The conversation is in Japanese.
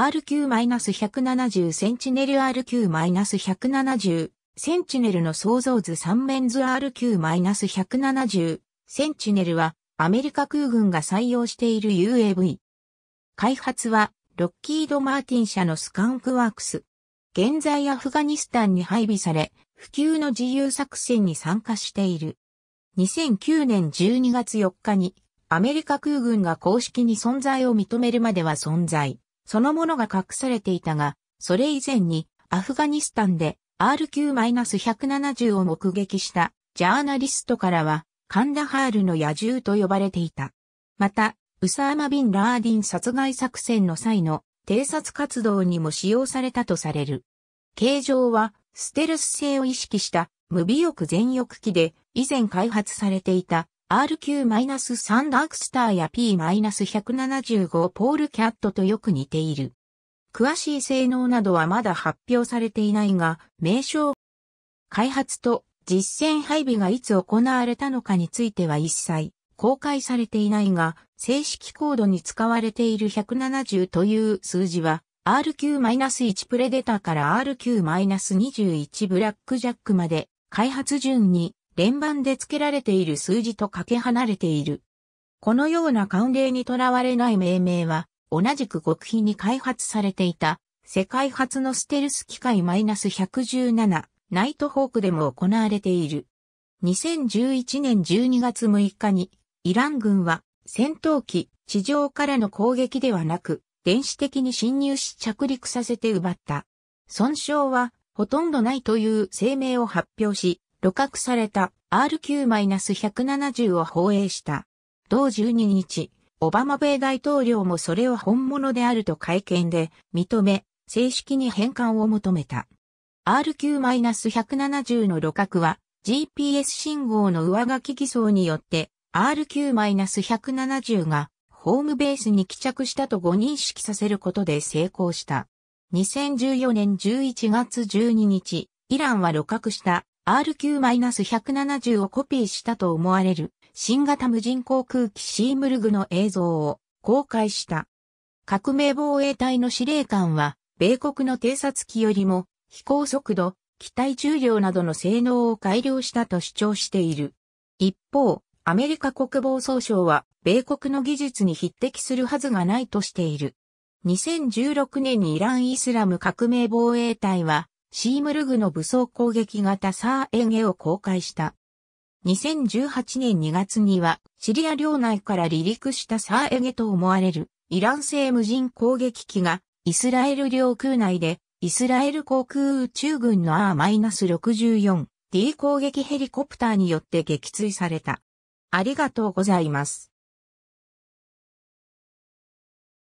RQ-170 センチネル RQ-170 センチネルの創造図3面図 RQ-170 センチネルはアメリカ空軍が採用している UAV。開発はロッキード・マーティン社のスカンクワークス。現在アフガニスタンに配備され、普及の自由作戦に参加している。2009年12月4日にアメリカ空軍が公式に存在を認めるまでは存在。そのものが隠されていたが、それ以前にアフガニスタンで RQ-170 を目撃したジャーナリストからはカンダハールの野獣と呼ばれていた。また、ウサーマ・ビン・ラーディン殺害作戦の際の偵察活動にも使用されたとされる。形状はステルス性を意識した無尾翼全翼機で以前開発されていた RQ-3 ダークスターや P-175 ポールキャットとよく似ている。詳しい性能などはまだ発表されていないが、名称開発と実戦配備がいつ行われたのかについては一切公開されていないが、正式コードに使われている170という数字は、RQ-1 プレデターから RQ-21 ブラックジャックまで開発順に連番で付けられている数字とかけ離れている。このような慣例にとらわれない命名は、同じく極秘に開発されていた、世界初のステルス機械 -117、ナイトホークでも行われている。2011年12月6日に、イラン軍は戦闘機、地上からの攻撃ではなく、電子的に侵入し着陸させて奪った。損傷はほとんどないという声明を発表し、露獲された RQ-170 を放映した。同12日、オバマ米大統領もそれを本物であると会見で認め、正式に返還を求めた。RQ-170 の露獲は GPS 信号の上書き偽装によって RQ-170 がホームベースに帰着したとご認識させることで成功した。2014年11月12日、イランは露獲した RQ-170 をコピーしたと思われる新型無人航空機シームルグの映像を公開した。革命防衛隊の司令官は、米国の偵察機よりも飛行速度、機体重量などの性能を改良したと主張している。一方、アメリカ国防総省は、米国の技術に匹敵するはずがないとしている。2016年にイラン・イスラム革命防衛隊は、シームルグの武装攻撃型サーエンエを公開した。2018年2月には、シリア領内から離陸したサーエゲと思われる、イラン製無人攻撃機が、イスラエル領空内で、イスラエル航空宇宙軍の R-64D 攻撃ヘリコプターによって撃墜された。ありがとうございます。